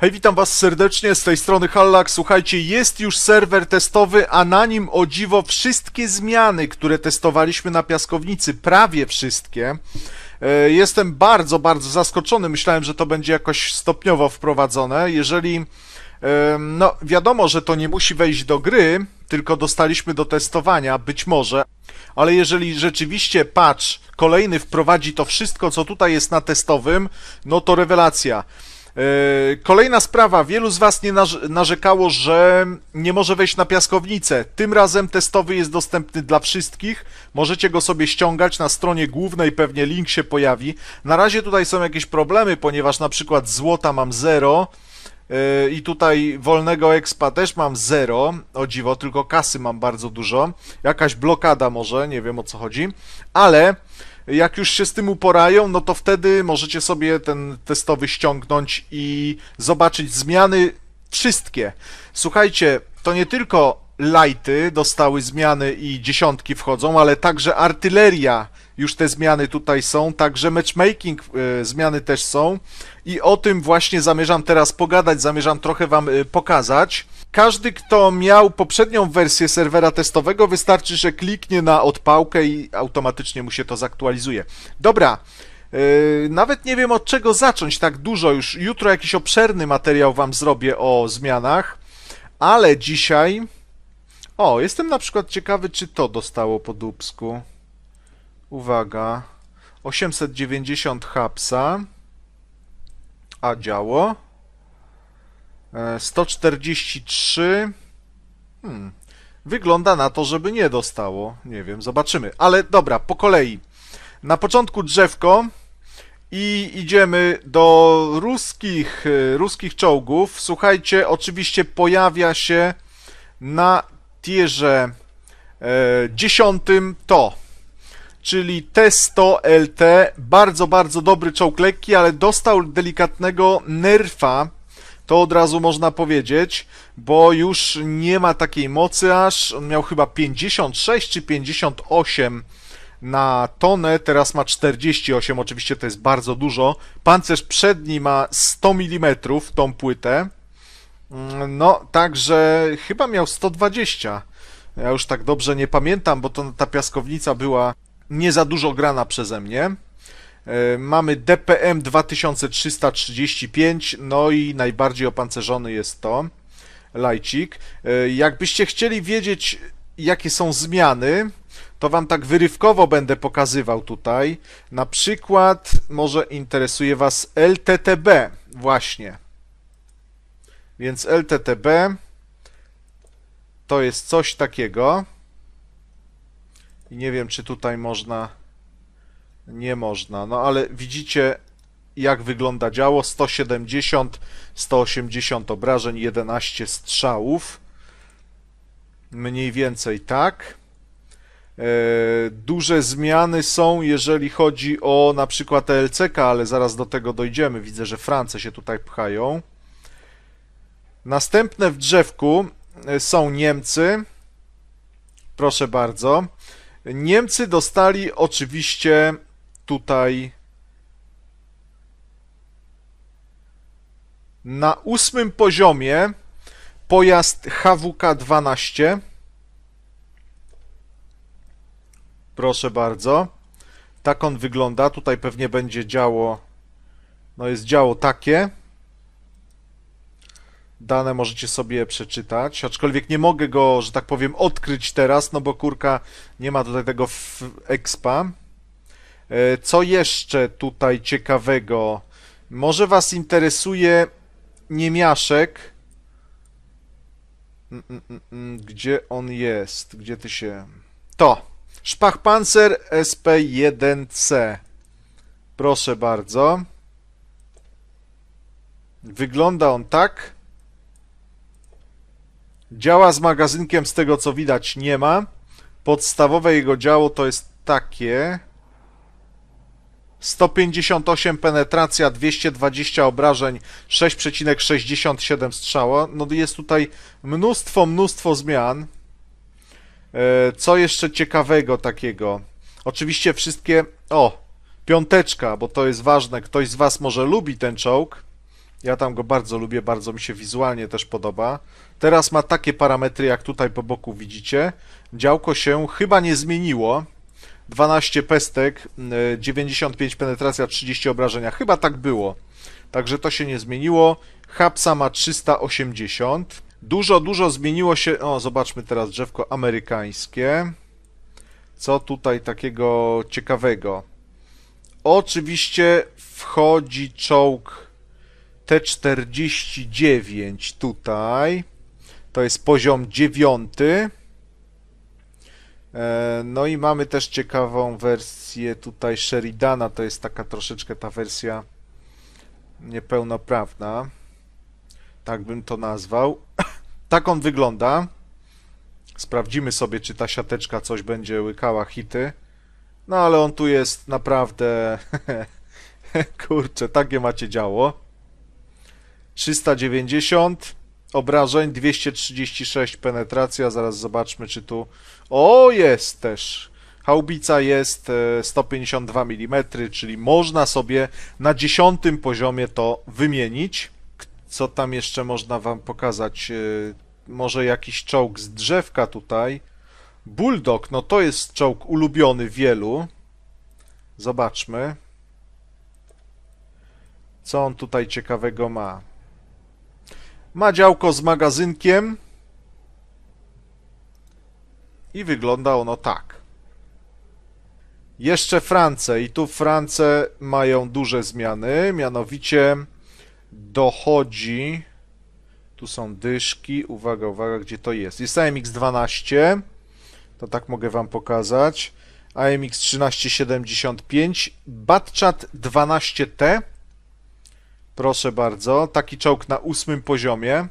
Hej, witam Was serdecznie, z tej strony Hallak. Słuchajcie, jest już serwer testowy, a na nim o dziwo wszystkie zmiany, które testowaliśmy na piaskownicy, prawie wszystkie. E, jestem bardzo, bardzo zaskoczony. Myślałem, że to będzie jakoś stopniowo wprowadzone. Jeżeli, no wiadomo, że to nie musi wejść do gry, tylko dostaliśmy do testowania, być może, ale jeżeli rzeczywiście patch kolejny wprowadzi to wszystko, co tutaj jest na testowym, no to rewelacja. E, kolejna sprawa. Wielu z Was nie narzekało, że nie może wejść na piaskownicę. Tym razem testowy jest dostępny dla wszystkich. Możecie go sobie ściągać na stronie głównej, pewnie link się pojawi. Na razie tutaj są jakieś problemy, ponieważ na przykład złota mam 0 e, i tutaj wolnego expa też mam 0. O dziwo, tylko kasy mam bardzo dużo. Jakaś blokada może, nie wiem o co chodzi. Ale jak już się z tym uporają, no to wtedy możecie sobie ten testowy ściągnąć i zobaczyć zmiany wszystkie. Słuchajcie, to nie tylko lighty dostały zmiany i dziesiątki wchodzą, ale także artyleria już te zmiany tutaj są, także matchmaking e, zmiany też są i o tym właśnie zamierzam teraz pogadać, zamierzam trochę wam e, pokazać. Każdy, kto miał poprzednią wersję serwera testowego, wystarczy, że kliknie na odpałkę i automatycznie mu się to zaktualizuje. Dobra, yy, nawet nie wiem od czego zacząć tak dużo już. Jutro jakiś obszerny materiał Wam zrobię o zmianach, ale dzisiaj. O, jestem na przykład ciekawy, czy to dostało po dubsku. Uwaga. 890 hapsa. A działo. 143. E, hmm. Wygląda na to, żeby nie dostało. Nie wiem, zobaczymy. Ale dobra, po kolei. Na początku drzewko i idziemy do ruskich, e, ruskich czołgów. Słuchajcie, oczywiście pojawia się na tierze e, dziesiątym to, czyli T100 LT, bardzo, bardzo dobry czołg lekki, ale dostał delikatnego nerfa to od razu można powiedzieć, bo już nie ma takiej mocy aż. On miał chyba 56 czy 58 na tonę, teraz ma 48, oczywiście to jest bardzo dużo. Pancerz przedni ma 100 mm tą płytę. Mm, no, także chyba miał 120. Ja już tak dobrze nie pamiętam, bo to ta piaskownica była nie za dużo grana przeze mnie. E, mamy DPM 2335, no i najbardziej opancerzony jest to lajcik. E, jakbyście chcieli wiedzieć, jakie są zmiany, to Wam tak wyrywkowo będę pokazywał tutaj. Na przykład, może interesuje Was LTTB, właśnie. Więc LTTB to jest coś takiego. I nie wiem, czy tutaj można nie można. No ale widzicie, jak wygląda działo. 170, 180 obrażeń, 11 strzałów. Mniej więcej tak. E, duże zmiany są, jeżeli chodzi o na przykład e LCK, ale zaraz do tego dojdziemy. Widzę, że France się tutaj pchają. Następne w drzewku e, są Niemcy. Proszę bardzo. Niemcy dostali oczywiście tutaj. Na ósmym poziomie pojazd HWK 12. Proszę bardzo. Tak on wygląda. Tutaj pewnie będzie działo. No jest działo takie. Dane możecie sobie przeczytać, aczkolwiek nie mogę go, że tak powiem, odkryć teraz, no bo kurka nie ma tutaj tego expa. E, co jeszcze tutaj ciekawego? Może was interesuje niemiaszek? Mm, mm, mm, gdzie on jest? Gdzie ty się... To! Szpachpancer SP1C. Proszę bardzo. Wygląda on tak. Działa z magazynkiem, z tego co widać nie ma. Podstawowe jego działo to jest takie. 158 penetracja, 220 obrażeń, 6,67 strzała. No jest tutaj mnóstwo, mnóstwo zmian. E, co jeszcze ciekawego takiego? Oczywiście wszystkie... O, piąteczka, bo to jest ważne. Ktoś z Was może lubi ten czołg. Ja tam go bardzo lubię, bardzo mi się wizualnie też podoba. Teraz ma takie parametry, jak tutaj po boku widzicie. Działko się chyba nie zmieniło. 12 pestek, 95 y, penetracja, 30 obrażenia. Chyba tak było. Także to się nie zmieniło. Hapsa ma 380. Dużo, dużo zmieniło się. O, zobaczmy teraz drzewko amerykańskie. Co tutaj takiego ciekawego? Oczywiście wchodzi czołg T49 tutaj. To jest poziom dziewiąty. E, no i mamy też ciekawą wersję tutaj Sheridana, to jest taka troszeczkę ta wersja niepełnoprawna, tak bym to nazwał. Tak on wygląda. Sprawdzimy sobie, czy ta siateczka coś będzie łykała hity. No ale on tu jest naprawdę... Kurczę, takie macie działo. 390 Obrażeń 236, penetracja, zaraz zobaczmy czy tu... O, jest też! Haubica jest 152 e, mm, czyli można sobie na dziesiątym poziomie to wymienić. Co tam jeszcze można wam pokazać? E, może jakiś czołg z drzewka tutaj. Bulldog, no to jest czołg ulubiony wielu. Zobaczmy. Co on tutaj ciekawego ma? Ma działko z magazynkiem i wygląda ono tak. Jeszcze France i tu France mają duże zmiany, mianowicie dochodzi, tu są dyszki, uwaga, uwaga, gdzie to jest, jest AMX12, to tak mogę Wam pokazać, AMX 1375, Batchat 12T, Proszę bardzo, taki czołg na ósmym poziomie.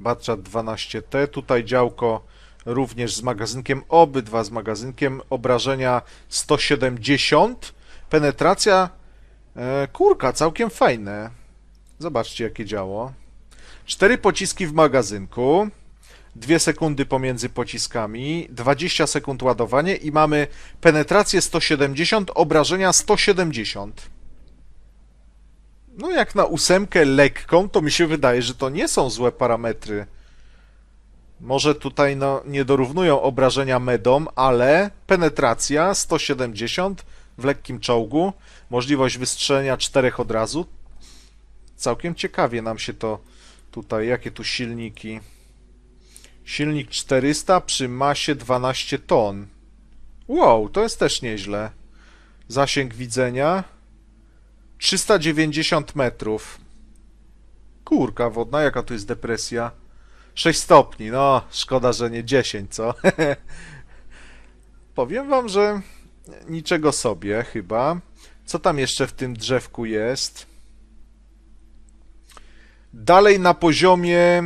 Batchat 12T, tutaj działko również z magazynkiem, obydwa z magazynkiem, obrażenia 170, penetracja, e, kurka, całkiem fajne. Zobaczcie jakie działo. Cztery pociski w magazynku. 2 sekundy pomiędzy pociskami, 20 sekund ładowanie i mamy penetrację 170, obrażenia 170. No jak na ósemkę lekką, to mi się wydaje, że to nie są złe parametry. Może tutaj no, nie dorównują obrażenia medom, ale penetracja 170 w lekkim czołgu, możliwość wystrzelenia czterech od razu. Całkiem ciekawie nam się to tutaj, jakie tu silniki. Silnik 400 przy masie 12 ton. Wow, to jest też nieźle. Zasięg widzenia 390 metrów. Kurka wodna, jaka tu jest depresja? 6 stopni, no szkoda, że nie 10, co? Powiem wam, że niczego sobie chyba. Co tam jeszcze w tym drzewku jest? Dalej na poziomie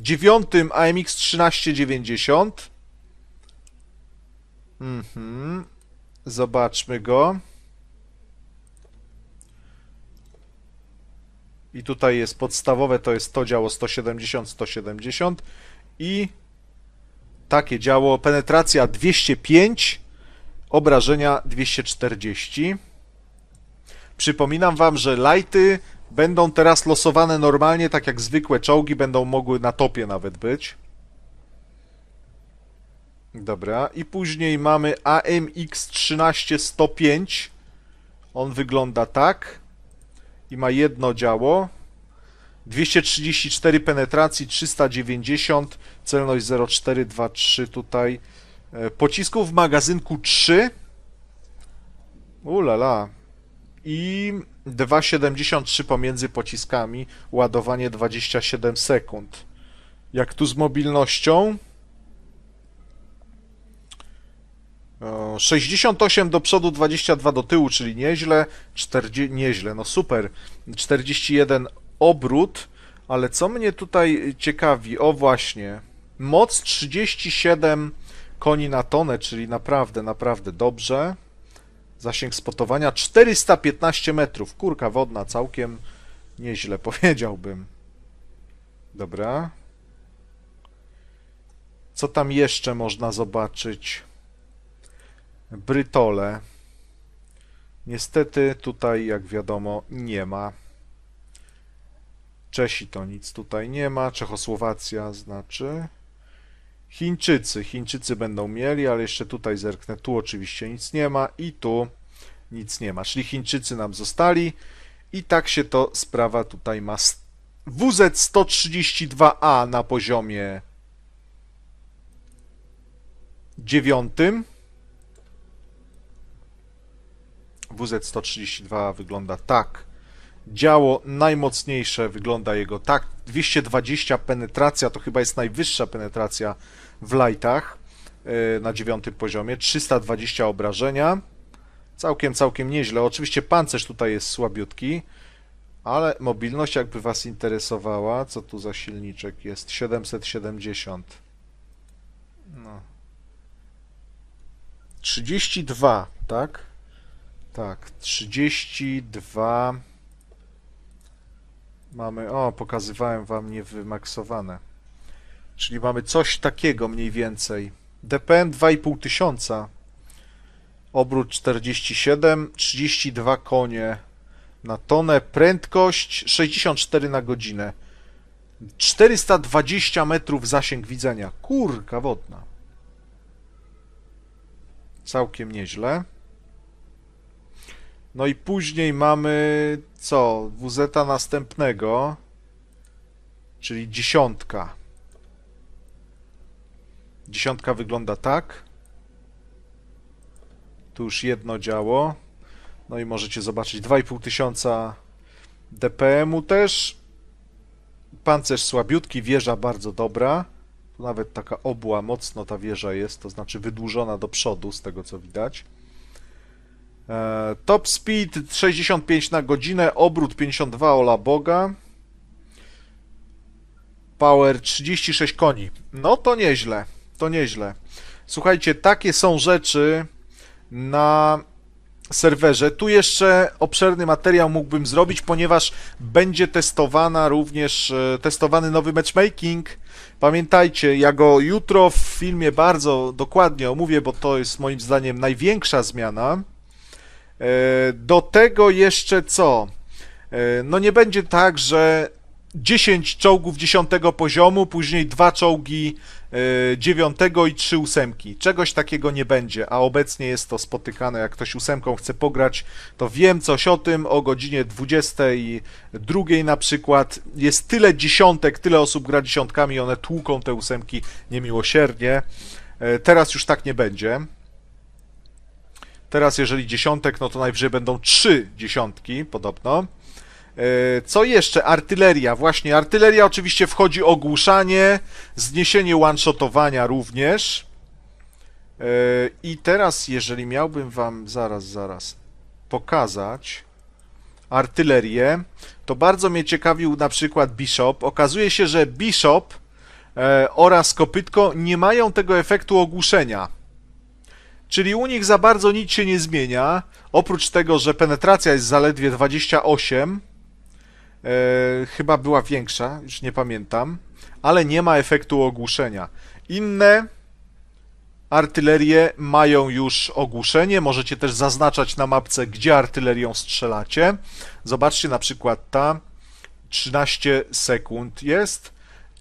dziewiątym AMX 1390. Mhm. Zobaczmy go. I tutaj jest podstawowe, to jest to działo 170-170 i takie działo penetracja 205, obrażenia 240. Przypominam Wam, że lighty będą teraz losowane normalnie, tak jak zwykłe czołgi, będą mogły na topie nawet być. Dobra, i później mamy AMX-13105. On wygląda tak i ma jedno działo. 234 penetracji, 390, celność 0423 tutaj. E, pocisków w magazynku 3. Ulala, i 2,73 pomiędzy pociskami, ładowanie 27 sekund. Jak tu z mobilnością? 68 do przodu, 22 do tyłu, czyli nieźle, 40, nieźle, no super, 41 obrót, ale co mnie tutaj ciekawi, o właśnie, moc 37 koni na tonę, czyli naprawdę, naprawdę dobrze. Zasięg spotowania 415 metrów. Kurka wodna, całkiem nieźle powiedziałbym. Dobra. Co tam jeszcze można zobaczyć? Brytole. Niestety tutaj, jak wiadomo, nie ma. Czesi to nic tutaj nie ma. Czechosłowacja znaczy. Chińczycy. Chińczycy będą mieli, ale jeszcze tutaj zerknę. Tu oczywiście nic nie ma i tu nic nie ma. Czyli Chińczycy nam zostali i tak się to sprawa tutaj ma. WZ-132A na poziomie dziewiątym. WZ-132 wygląda tak działo najmocniejsze wygląda jego tak. 220 penetracja to chyba jest najwyższa penetracja w lightach e, na dziewiątym poziomie. 320 obrażenia. Całkiem, całkiem nieźle. Oczywiście pancerz tutaj jest słabiutki, ale mobilność jakby Was interesowała. Co tu za silniczek jest? 770. No. 32, tak? Tak, 32 Mamy, o, pokazywałem wam niewymaksowane. Czyli mamy coś takiego mniej więcej. DPN 2500. Obrót 47, 32 konie na tonę, prędkość 64 na godzinę. 420 metrów zasięg widzenia. Kurka wodna. Całkiem nieźle. No i później mamy co? wz następnego, czyli dziesiątka. Dziesiątka wygląda tak. Tu już jedno działo. No i możecie zobaczyć 2,5 tysiąca DPM-u też. Pancerz słabiutki, wieża bardzo dobra. Tu nawet taka obła, mocno ta wieża jest, to znaczy wydłużona do przodu, z tego co widać. E, top speed 65 na godzinę, obrót 52 ola boga. Power 36 koni. No to nieźle, to nieźle. Słuchajcie, takie są rzeczy na serwerze. Tu jeszcze obszerny materiał mógłbym zrobić, ponieważ będzie testowana również e, testowany nowy matchmaking. Pamiętajcie, ja go jutro w filmie bardzo dokładnie omówię, bo to jest moim zdaniem największa zmiana. E, do tego jeszcze co? E, no nie będzie tak, że 10 czołgów 10 poziomu, później dwa czołgi 9 e, i 3 ósemki. Czegoś takiego nie będzie, a obecnie jest to spotykane. Jak ktoś ósemką chce pograć, to wiem coś o tym. O godzinie 22 na przykład jest tyle dziesiątek, tyle osób gra dziesiątkami, one tłuką te ósemki niemiłosiernie. Teraz już tak nie będzie. Teraz jeżeli dziesiątek, no to najwyżej będą trzy dziesiątki podobno. E, co jeszcze? Artyleria. Właśnie, artyleria oczywiście wchodzi ogłuszanie, zniesienie one-shotowania również. E, I teraz, jeżeli miałbym wam zaraz, zaraz pokazać artylerię, to bardzo mnie ciekawił na przykład Bishop. Okazuje się, że Bishop e, oraz kopytko nie mają tego efektu ogłuszenia Czyli u nich za bardzo nic się nie zmienia, oprócz tego, że penetracja jest zaledwie 28, yy, e, chyba była większa, już nie pamiętam, ale nie ma efektu ogłuszenia. Inne artylerie mają już ogłuszenie, możecie też zaznaczać na mapce, gdzie artylerią strzelacie. Zobaczcie na przykład ta, 13 sekund jest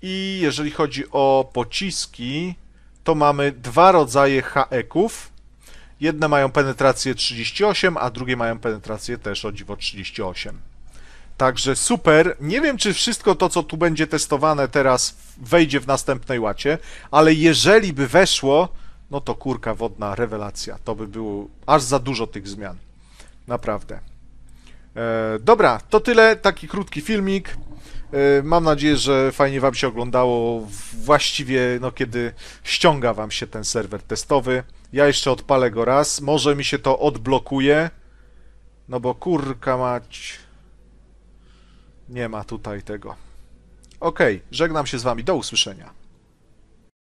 i jeżeli chodzi o pociski, to mamy dwa rodzaje haeków. Jedne mają penetrację 38, a drugie mają penetrację też o dziwo 38. Także super. Nie wiem, czy wszystko to, co tu będzie testowane teraz, wejdzie w następnej łacie, ale jeżeli by weszło, no to kurka wodna, rewelacja. To by było aż za dużo tych zmian. Naprawdę. E, dobra, to tyle, taki krótki filmik. E, mam nadzieję, że fajnie Wam się oglądało właściwie, no, kiedy ściąga Wam się ten serwer testowy. Ja jeszcze odpalę go raz. Może mi się to odblokuje. No bo kurka mać. Nie ma tutaj tego. Ok, żegnam się z Wami. Do usłyszenia.